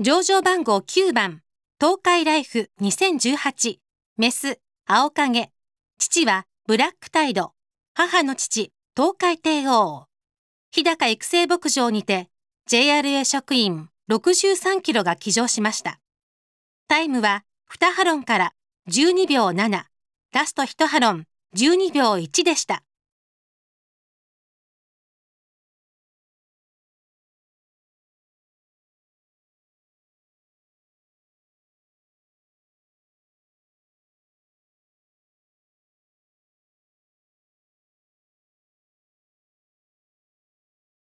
上場番号9番、東海ライフ2018、メス、青影。父はブラックタイド。母の父、東海帝王。日高育成牧場にて、JRA 職員63キロが騎乗しました。タイムは2ハロンから12秒7、ラスト1ハロン12秒1でした。